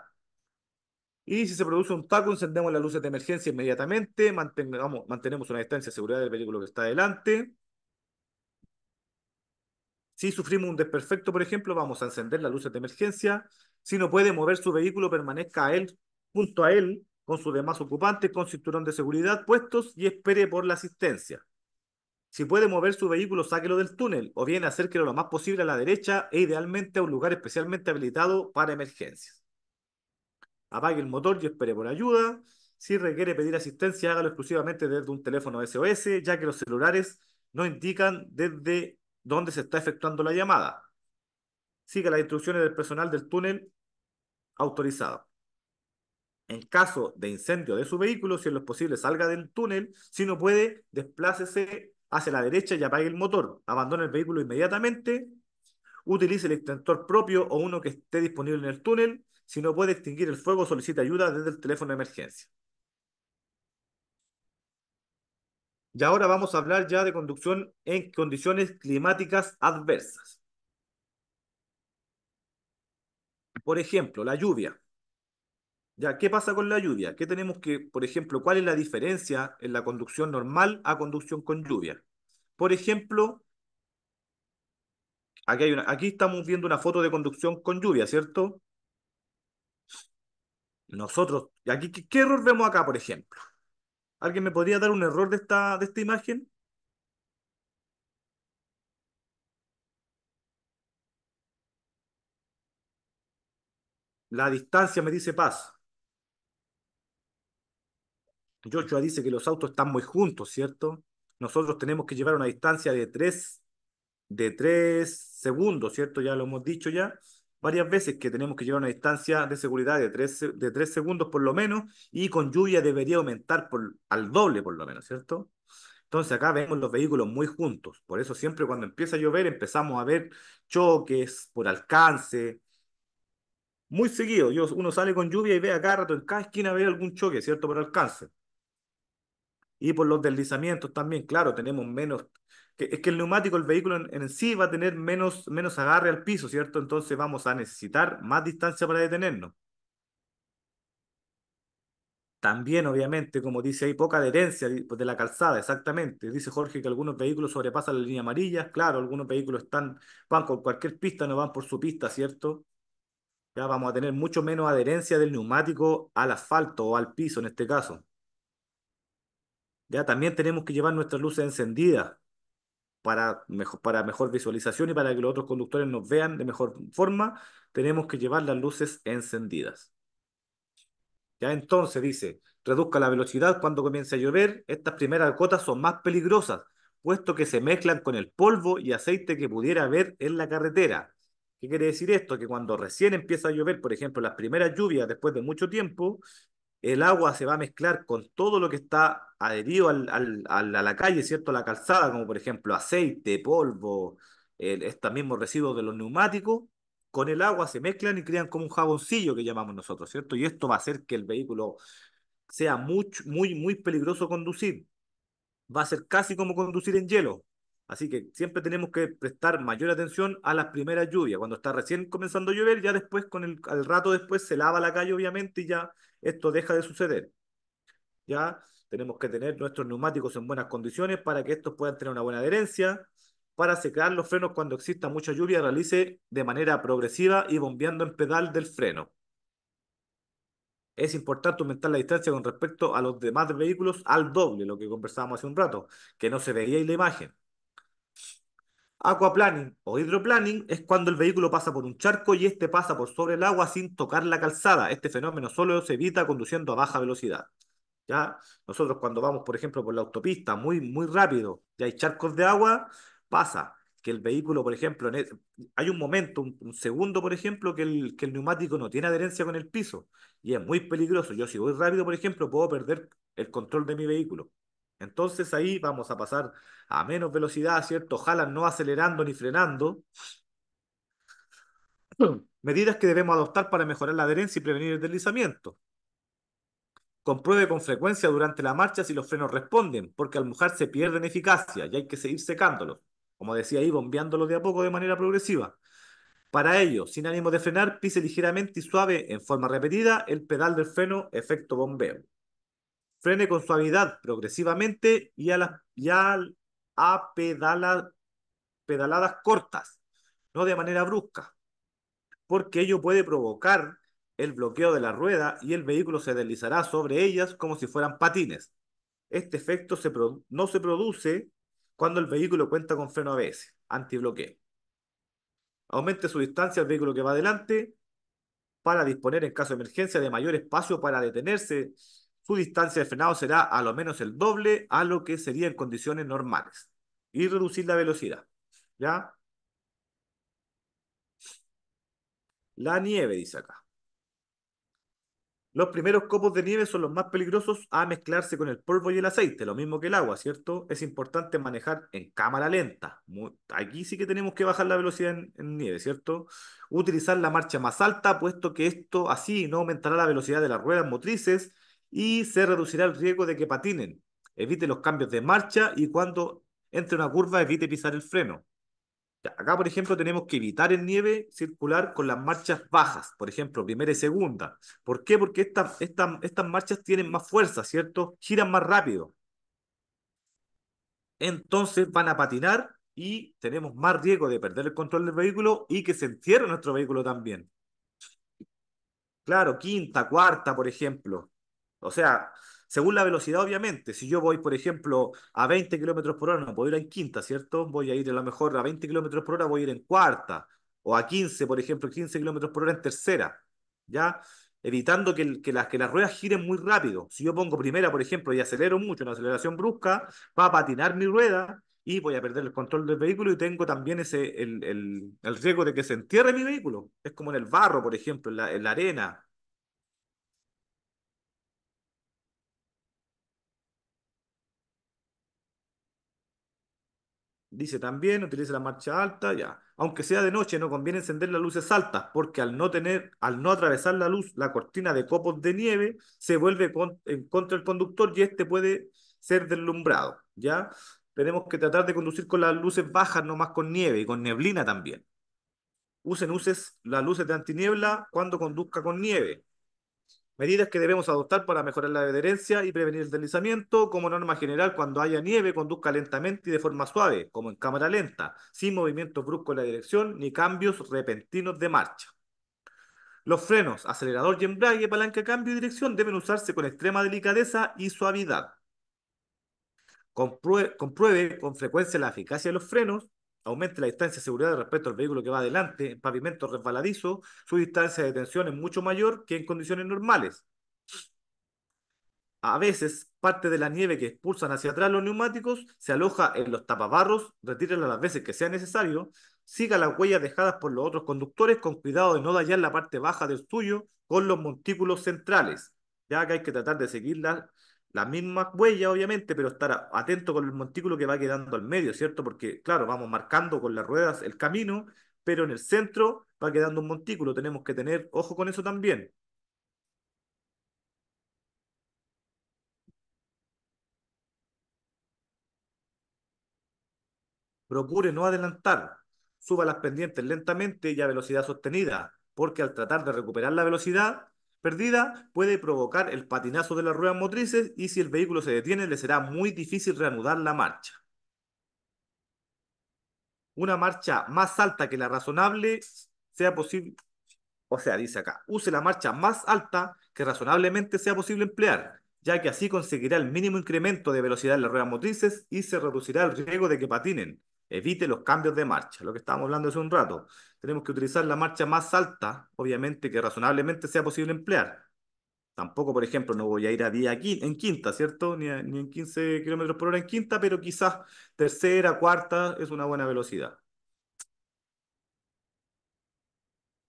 [SPEAKER 1] Y si se produce un taco, encendemos las luces de emergencia inmediatamente, mantenemos una distancia de seguridad del vehículo que está adelante, si sufrimos un desperfecto, por ejemplo, vamos a encender las luces de emergencia. Si no puede mover su vehículo, permanezca él, junto a él, con sus demás ocupantes, con cinturón de seguridad puestos y espere por la asistencia. Si puede mover su vehículo, sáquelo del túnel o bien acérquelo lo más posible a la derecha e idealmente a un lugar especialmente habilitado para emergencias. Apague el motor y espere por ayuda. Si requiere pedir asistencia, hágalo exclusivamente desde un teléfono SOS, ya que los celulares no indican desde ¿Dónde se está efectuando la llamada. Siga las instrucciones del personal del túnel autorizado. En caso de incendio de su vehículo, si es lo posible, salga del túnel. Si no puede, desplácese hacia la derecha y apague el motor. Abandone el vehículo inmediatamente. Utilice el extintor propio o uno que esté disponible en el túnel. Si no puede extinguir el fuego, solicite ayuda desde el teléfono de emergencia. Y ahora vamos a hablar ya de conducción en condiciones climáticas adversas. Por ejemplo, la lluvia. ¿Ya qué pasa con la lluvia? ¿Qué tenemos que, por ejemplo, cuál es la diferencia en la conducción normal a conducción con lluvia? Por ejemplo, aquí, hay una, aquí estamos viendo una foto de conducción con lluvia, ¿cierto? Nosotros, aquí, ¿qué error vemos acá, por ejemplo? ¿Alguien me podría dar un error de esta, de esta imagen? La distancia me dice paz. Joshua dice que los autos están muy juntos, ¿cierto? Nosotros tenemos que llevar una distancia de de tres segundos, ¿cierto? Ya lo hemos dicho ya varias veces que tenemos que llevar una distancia de seguridad de tres, de tres segundos por lo menos y con lluvia debería aumentar por, al doble por lo menos, ¿cierto? Entonces acá vemos los vehículos muy juntos, por eso siempre cuando empieza a llover empezamos a ver choques por alcance, muy seguido. Yo, uno sale con lluvia y ve a rato en cada esquina haber algún choque, ¿cierto? Por alcance. Y por los deslizamientos también, claro, tenemos menos es que el neumático, el vehículo en, sí va a tener menos, menos agarre al piso, ¿cierto? Entonces vamos a necesitar más distancia para detenernos. También, obviamente, como dice, ahí, poca adherencia pues, de la calzada, exactamente. Dice Jorge que algunos vehículos sobrepasan la línea amarilla, claro, algunos vehículos están, van con cualquier pista, no van por su pista, ¿cierto? Ya vamos a tener mucho menos adherencia del neumático al asfalto o al piso en este caso. Ya también tenemos que llevar nuestras luces encendidas para mejor, para mejor visualización y para que los otros conductores nos vean de mejor forma, tenemos que llevar las luces encendidas. Ya entonces dice, reduzca la velocidad cuando comience a llover, estas primeras cotas son más peligrosas, puesto que se mezclan con el polvo y aceite que pudiera haber en la carretera. ¿Qué quiere decir esto? Que cuando recién empieza a llover, por ejemplo, las primeras lluvias después de mucho tiempo, el agua se va a mezclar con todo lo que está adherido a la calle, ¿cierto? A la calzada, como por ejemplo aceite, polvo, estos mismos residuos de los neumáticos, con el agua se mezclan y crean como un jaboncillo que llamamos nosotros, ¿cierto? Y esto va a hacer que el vehículo sea muy, muy, muy peligroso conducir. Va a ser casi como conducir en hielo. Así que siempre tenemos que prestar mayor atención a las primeras lluvias. Cuando está recién comenzando a llover, ya después, con el, al rato después, se lava la calle, obviamente, y ya esto deja de suceder. ¿Ya? Tenemos que tener nuestros neumáticos en buenas condiciones para que estos puedan tener una buena adherencia, para secar los frenos cuando exista mucha lluvia, realice de manera progresiva y bombeando en pedal del freno. Es importante aumentar la distancia con respecto a los demás vehículos al doble, lo que conversábamos hace un rato, que no se veía en la imagen. Aquaplaning o hidroplaning es cuando el vehículo pasa por un charco y este pasa por sobre el agua sin tocar la calzada. Este fenómeno solo se evita conduciendo a baja velocidad. ¿ya? Nosotros cuando vamos, por ejemplo, por la autopista muy, muy rápido y hay charcos de agua, pasa que el vehículo, por ejemplo, e, hay un momento, un, segundo, por ejemplo, que el, que el, neumático no tiene adherencia con el piso y es muy peligroso. Yo si voy rápido, por ejemplo, puedo perder el control de mi vehículo. Entonces ahí vamos a pasar a menos velocidad, ¿cierto? Jalan no acelerando ni frenando. [clears throat] Medidas que debemos adoptar para mejorar la adherencia y prevenir el deslizamiento. Compruebe con frecuencia durante la marcha si los frenos responden, porque al mojar se pierden eficacia y hay que seguir secándolos. Como decía ahí, bombeándolo de a poco de manera progresiva. Para ello, sin ánimo de frenar, pise ligeramente y suave en forma repetida el pedal del freno efecto bombeo. Frene con suavidad, progresivamente y a, a pedaladas cortas, no de manera brusca, porque ello puede provocar el bloqueo de la rueda y el vehículo se deslizará sobre ellas como si fueran patines. Este efecto no se produce cuando el vehículo cuenta con freno ABS, antibloqueo. Aumente su distancia al vehículo que va adelante para disponer en caso de emergencia de mayor espacio para detenerse su distancia de frenado será a lo menos el doble a lo que sería en condiciones normales y reducir la velocidad. ¿Ya? La nieve, dice acá. Los primeros copos de nieve son los más peligrosos a mezclarse con el polvo y el aceite, lo mismo que el agua, ¿cierto? Es importante manejar en cámara lenta. Aquí sí que tenemos que bajar la velocidad en, en nieve, ¿cierto? Utilizar la marcha más alta, puesto que esto así no aumentará la velocidad de las ruedas motrices y se reducirá el riesgo de que patinen. Evite los cambios de marcha y cuando entre una curva evite pisar el freno. Acá, por ejemplo, tenemos que evitar el nieve circular con las marchas bajas, por ejemplo, primera y segunda. ¿Por qué? Porque estas marchas tienen más fuerza, ¿cierto? Giran más rápido. Entonces van a patinar y tenemos más riesgo de perder el control del vehículo y que se entierre nuestro vehículo también. Claro, quinta, cuarta, por ejemplo. O sea, según la velocidad, obviamente, si yo voy, por ejemplo, a 20 kilómetros por hora, no puedo ir en quinta, ¿cierto? Voy a ir a lo mejor a 20 kilómetros por hora, voy a ir en cuarta, o a 15, por ejemplo, 15 kilómetros por hora en tercera, ¿ya? Evitando que, las, ruedas giren muy rápido. Si yo pongo primera, por ejemplo, y acelero mucho, una aceleración brusca, va a patinar mi rueda y voy a perder el control del vehículo y tengo también ese, el, riesgo de que se entierre mi vehículo. Es como en el barro, por ejemplo, en la, en la arena, Dice también, utilice la marcha alta, ya. Aunque sea de noche, no conviene encender las luces altas, porque al no tener, al no atravesar la luz, la cortina de copos de nieve se vuelve en contra el conductor y este puede ser deslumbrado, ¿ya? Tenemos que tratar de conducir con las luces bajas, no más con nieve y con neblina también. Usen, las luces de antiniebla cuando conduzca con nieve. Medidas que debemos adoptar para mejorar la adherencia y prevenir el deslizamiento. Como norma general, cuando haya nieve, conduzca lentamente y de forma suave, como en cámara lenta, sin movimientos bruscos en la dirección ni cambios repentinos de marcha. Los frenos, acelerador y embrague, palanca, cambio y dirección deben usarse con extrema delicadeza y suavidad. compruebe con frecuencia la eficacia de los frenos, aumente la distancia de seguridad respecto al vehículo que va adelante en pavimento resbaladizo, su distancia de detención es mucho mayor que en condiciones normales. A veces, parte de la nieve que expulsan hacia atrás los neumáticos se aloja en los tapabarros, retírala las veces que sea necesario, siga las huellas dejadas por los otros conductores con cuidado de no dañar la parte baja del suyo con los montículos centrales, ya que hay que tratar de seguirlas las mismas huellas, obviamente, pero estar atento con el montículo que va quedando al medio, ¿cierto? Porque, claro, vamos marcando con las ruedas el camino, pero en el centro va quedando un montículo. Tenemos que tener ojo con eso también. Procure no adelantar. Suba las pendientes lentamente y a velocidad sostenida, porque al tratar de recuperar la velocidad, perdida puede provocar el patinazo de las ruedas motrices y si el vehículo se detiene le será muy difícil reanudar la marcha. Una marcha más alta que la razonable sea posible, o sea, dice acá, use la marcha más alta que razonablemente sea posible emplear, ya que así conseguirá el mínimo incremento de velocidad en las ruedas motrices y se reducirá el riesgo de que patinen, Evite los cambios de marcha, lo que estábamos hablando hace un rato. Tenemos que utilizar la marcha más alta, obviamente, que razonablemente sea posible emplear. Tampoco, por ejemplo, no voy a ir a día en quinta, ¿cierto? Ni, en 15 kilómetros por hora en quinta, pero quizás tercera, cuarta es una buena velocidad.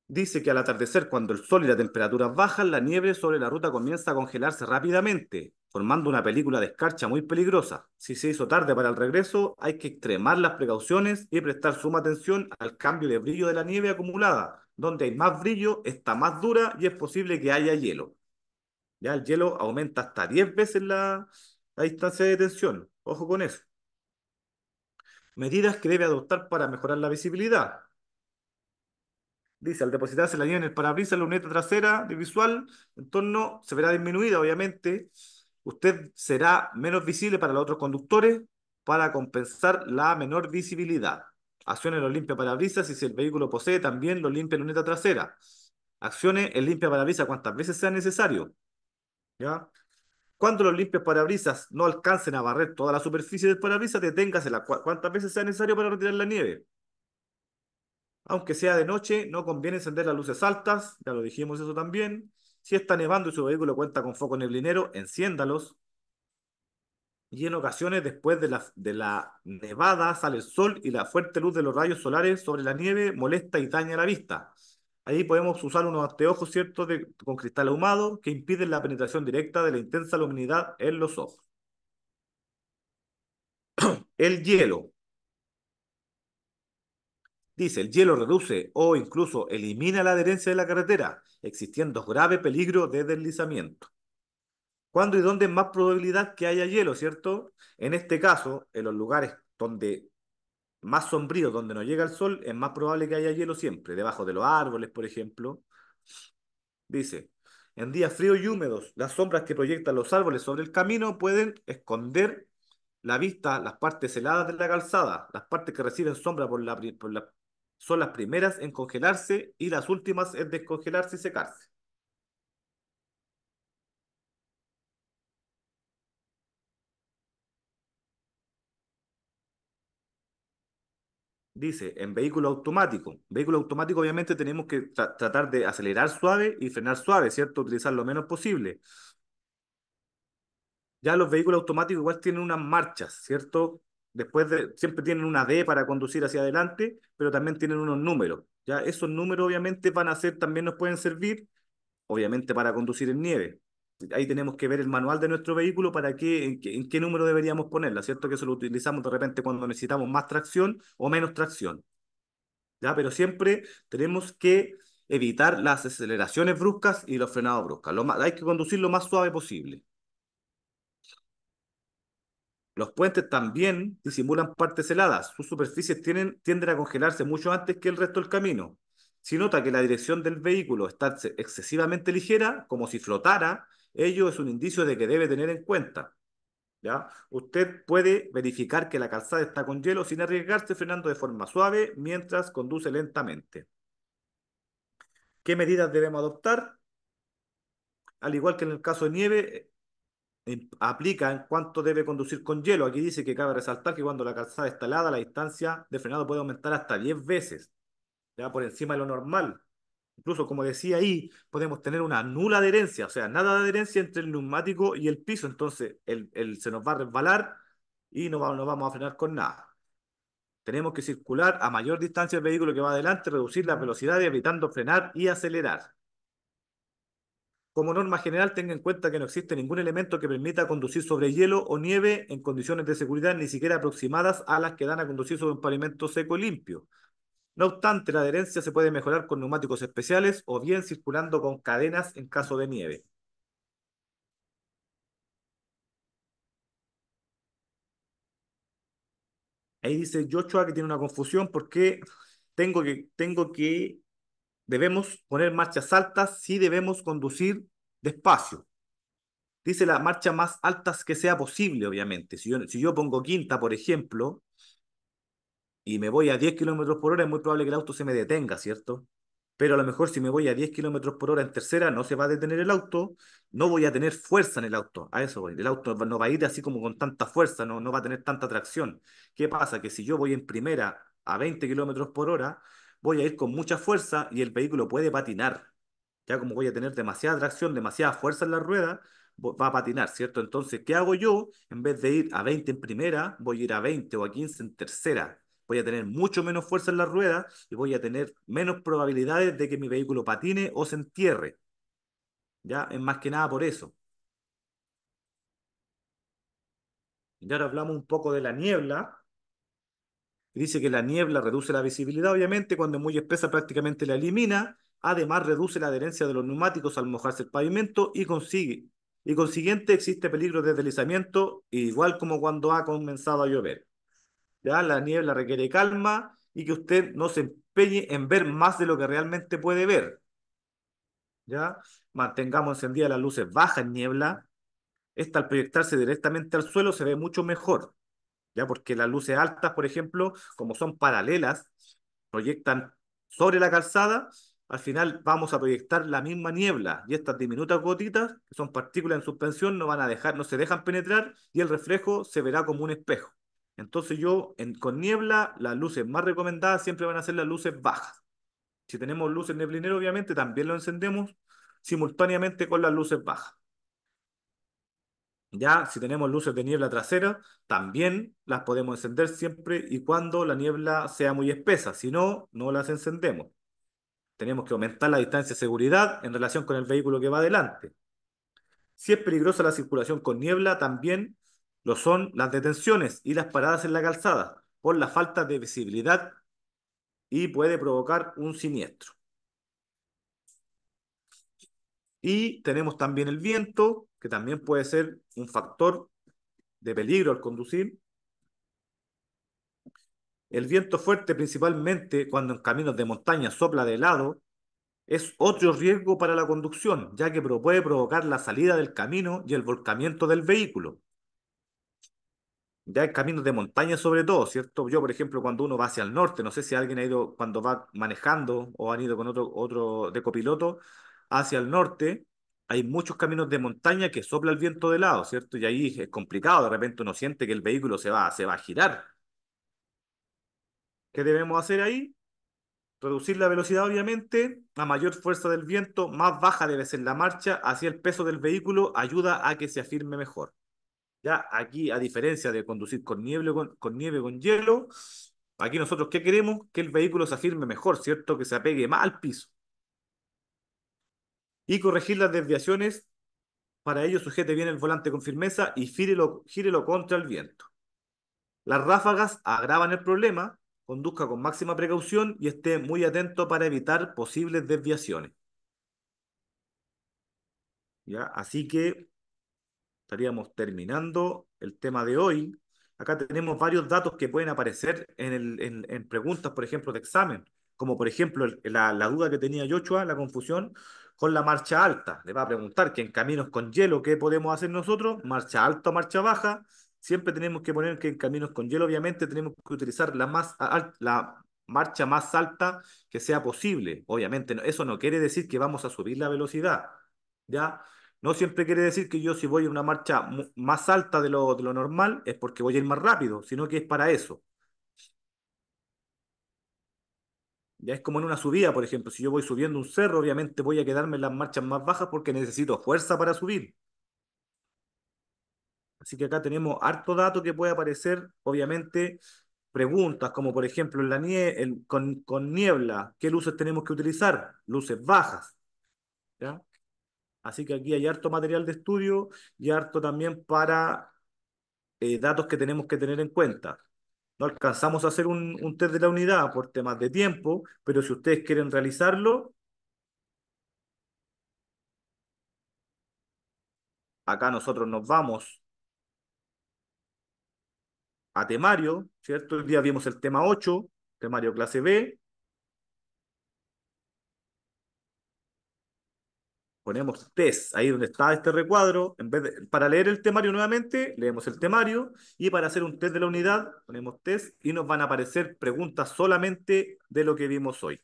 [SPEAKER 1] Dice que al atardecer, cuando el sol y la temperatura bajan, la nieve sobre la ruta comienza a congelarse rápidamente formando una película de escarcha muy peligrosa. Si se hizo tarde para el regreso, hay que extremar las precauciones y prestar suma atención al cambio de brillo de la nieve acumulada. Donde hay más brillo, está más dura y es posible que haya hielo. Ya el hielo aumenta hasta 10 veces la, distancia de tensión. Ojo con eso. Medidas que debe adoptar para mejorar la visibilidad. Dice, al depositarse la nieve en el parabrisas, la luneta trasera de visual, en torno se verá disminuida, obviamente, usted será menos visible para los otros conductores para compensar la menor visibilidad. Accione los limpios parabrisas y si el vehículo posee también lo limpia luneta trasera. Accione el limpia parabrisas cuantas veces sea necesario. ¿Ya? Cuando los limpios parabrisas no alcancen a barrer toda la superficie del parabrisas, deténgase la cuantas veces sea necesario para retirar la nieve. Aunque sea de noche, no conviene encender las luces altas, ya lo dijimos eso también. Si está nevando y su vehículo cuenta con foco neblinero, enciéndalos. Y en ocasiones, después de la, de nevada, sale el sol y la fuerte luz de los rayos solares sobre la nieve molesta y daña la vista. Ahí podemos usar unos anteojos, ¿cierto?, con cristal ahumado que impiden la penetración directa de la intensa luminidad en los ojos. [clears throat] El hielo. Dice, el hielo reduce o incluso elimina la adherencia de la carretera, existiendo grave peligro de deslizamiento. ¿Cuándo y dónde es más probabilidad que haya hielo, cierto? En este caso, en los lugares donde más sombríos, donde no llega el sol, es más probable que haya hielo siempre, debajo de los árboles, por ejemplo. Dice, en días fríos y húmedos, las sombras que proyectan los árboles sobre el camino pueden esconder la vista, las partes heladas de la calzada, las partes que reciben sombra por la, por la, son las primeras en congelarse y las últimas en descongelarse y secarse. Dice, en vehículo automático. Vehículo automático obviamente tenemos que tratar de acelerar suave y frenar suave, ¿cierto? Utilizar lo menos posible. Ya los vehículos automáticos igual tienen unas marchas, ¿cierto? después siempre tienen una D para conducir hacia adelante, pero también tienen unos números. ¿ya? Esos números obviamente van a ser, también nos pueden servir, obviamente para conducir en nieve. Ahí tenemos que ver el manual de nuestro vehículo para qué, en, qué, número deberíamos ponerla, ¿cierto? Que eso lo utilizamos de repente cuando necesitamos más tracción o menos tracción. ¿ya? Pero siempre tenemos que evitar las aceleraciones bruscas y los frenados bruscos. hay que conducir lo más suave posible. Los puentes también disimulan partes heladas. Sus superficies tienden a congelarse mucho antes que el resto del camino. Si nota que la dirección del vehículo está excesivamente ligera, como si flotara, ello es un indicio de que debe tener en cuenta. ¿Ya? Usted puede verificar que la calzada está con hielo sin arriesgarse, frenando de forma suave mientras conduce lentamente. ¿Qué medidas debemos adoptar? Al igual que en el caso de nieve, eh, aplica en cuánto debe conducir con hielo. Aquí dice que cabe resaltar que cuando la calzada está helada, la distancia de frenado puede aumentar hasta 10 veces, ya por encima de lo normal. Incluso, como decía ahí, podemos tener una nula adherencia, o sea, nada de adherencia entre el neumático y el piso, entonces el, se nos va a resbalar y no, vamos a frenar con nada. Tenemos que circular a mayor distancia el vehículo que va adelante, reducir la velocidad evitando frenar y acelerar. Como norma general, tenga en cuenta que no existe ningún elemento que permita conducir sobre hielo o nieve en condiciones de seguridad ni siquiera aproximadas a las que dan a conducir sobre un pavimento seco y limpio. No obstante, la adherencia se puede mejorar con neumáticos especiales o bien circulando con cadenas en caso de nieve. Ahí dice Joshua que tiene una confusión porque tengo que, tengo que debemos poner marchas altas si debemos conducir despacio. Dice la marcha más altas que sea posible, obviamente. Si yo, pongo quinta, por ejemplo, y me voy a 10 kilómetros por hora, es muy probable que el auto se me detenga, ¿cierto? Pero a lo mejor si me voy a 10 kilómetros por hora en tercera, no se va a detener el auto, no voy a tener fuerza en el auto. A eso voy. El auto no va a ir así como con tanta fuerza, no, no va a tener tanta tracción. ¿Qué pasa? Que si yo voy en primera a 20 kilómetros por hora, voy a ir con mucha fuerza y el vehículo puede patinar. Ya como voy a tener demasiada tracción, demasiada fuerza en la rueda, va a patinar, ¿cierto? Entonces, ¿qué hago yo? En vez de ir a 20 en primera, voy a ir a 20 o a 15 en tercera. Voy a tener mucho menos fuerza en la rueda y voy a tener menos probabilidades de que mi vehículo patine o se entierre. Ya, es más que nada por eso. Y ahora hablamos un poco de la niebla. Dice que la niebla reduce la visibilidad, obviamente, cuando es muy espesa prácticamente la elimina. Además, reduce la adherencia de los neumáticos al mojarse el pavimento y consigue. Y consiguiente, existe peligro de deslizamiento, igual como cuando ha comenzado a llover. ¿Ya? La niebla requiere calma y que usted no se empeñe en ver más de lo que realmente puede ver. ¿Ya? Mantengamos encendidas las luces bajas en niebla. Esta, al proyectarse directamente al suelo, se ve mucho mejor. ¿ya? Porque las luces altas, por ejemplo, como son paralelas, proyectan sobre la calzada, al final vamos a proyectar la misma niebla y estas diminutas gotitas, que son partículas en suspensión, no van a dejar, no se dejan penetrar y el reflejo se verá como un espejo. Entonces yo en, con niebla las luces más recomendadas siempre van a ser las luces bajas. Si tenemos luces neblinero obviamente también lo encendemos simultáneamente con las luces bajas. Ya, si tenemos luces de niebla trasera, también las podemos encender siempre y cuando la niebla sea muy espesa. Si no, no las encendemos. Tenemos que aumentar la distancia de seguridad en relación con el vehículo que va adelante. Si es peligrosa la circulación con niebla, también lo son las detenciones y las paradas en la calzada por la falta de visibilidad y puede provocar un siniestro. Y tenemos también el viento, que también puede ser un factor de peligro al conducir. El viento fuerte, principalmente cuando en caminos de montaña sopla de lado, es otro riesgo para la conducción, ya que puede provocar la salida del camino y el volcamiento del vehículo. Ya en caminos de montaña sobre todo, ¿cierto? Yo, por ejemplo, cuando uno va hacia el norte, no sé si alguien ha ido cuando va manejando o han ido con otro, otro de copiloto hacia el norte, hay muchos caminos de montaña que sopla el viento de lado, ¿cierto? Y ahí es complicado, de repente uno siente que el vehículo se va, se va a girar. ¿Qué debemos hacer ahí? Reducir la velocidad, obviamente, La mayor fuerza del viento, más baja debe ser la marcha, hacia el peso del vehículo ayuda a que se afirme mejor. Ya aquí, a diferencia de conducir con nieve, con, con nieve, con hielo, aquí nosotros, ¿qué queremos? Que el vehículo se afirme mejor, ¿cierto? Que se apegue más al piso y corregir las desviaciones. Para ello, sujete bien el volante con firmeza y gírelo, contra el viento. Las ráfagas agravan el problema, conduzca con máxima precaución y esté muy atento para evitar posibles desviaciones. ¿Ya? Así que estaríamos terminando el tema de hoy. Acá tenemos varios datos que pueden aparecer en, preguntas, por ejemplo, de examen, como por ejemplo la, duda que tenía Yochua, la confusión, con la marcha alta. Le va a preguntar que en caminos con hielo, ¿qué podemos hacer nosotros? ¿Marcha alta o marcha baja? Siempre tenemos que poner que en caminos con hielo, obviamente, tenemos que utilizar la, más, la marcha más alta que sea posible. Obviamente, eso no quiere decir que vamos a subir la velocidad. ¿Ya? No siempre quiere decir que yo si voy a una marcha más alta de lo, de lo normal es porque voy a ir más rápido, sino que es para eso. Ya es como en una subida, por ejemplo. Si yo voy subiendo un cerro, obviamente voy a quedarme en las marchas más bajas porque necesito fuerza para subir. Así que acá tenemos harto dato que puede aparecer, obviamente, preguntas como por ejemplo en la nie con, niebla, ¿qué luces tenemos que utilizar? Luces bajas. Así que aquí hay harto material de estudio y harto también para eh, datos que tenemos que tener en cuenta. No alcanzamos a hacer un, test de la unidad por temas de tiempo, pero si ustedes quieren realizarlo, acá nosotros nos vamos a temario, ¿cierto? El día vimos el tema 8, temario clase B, ponemos test ahí donde está este recuadro, en vez para leer el temario nuevamente, leemos el temario y para hacer un test de la unidad, ponemos test y nos van a aparecer preguntas solamente de lo que vimos hoy.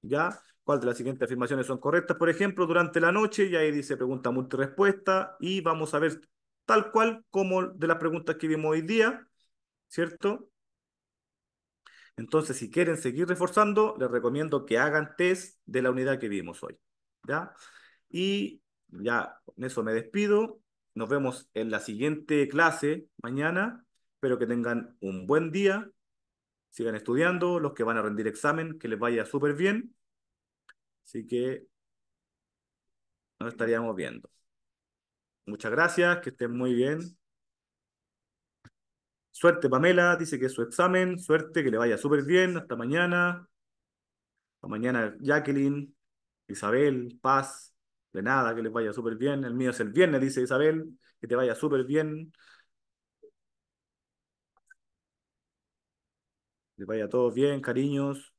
[SPEAKER 1] ¿Ya? ¿Cuál de las siguientes afirmaciones son correctas? Por ejemplo, durante la noche, y ahí dice pregunta multirespuesta y vamos a ver tal cual como de las preguntas que vimos hoy día, ¿cierto? Entonces, si quieren seguir reforzando, les recomiendo que hagan test de la unidad que vimos hoy. ¿ya? Y ya con eso me despido. Nos vemos en la siguiente clase mañana. Espero que tengan un buen día. Sigan estudiando, los que van a rendir examen, que les vaya súper bien. Así que nos estaríamos viendo. Muchas gracias, que estén muy bien. Suerte, Pamela, dice que es su examen. Suerte, que le vaya súper bien. Hasta mañana. Hasta mañana, Jacqueline. Isabel, paz, de nada, que les vaya súper bien. El mío es el viernes, dice Isabel, que te vaya súper bien. Que vaya todo bien, cariños.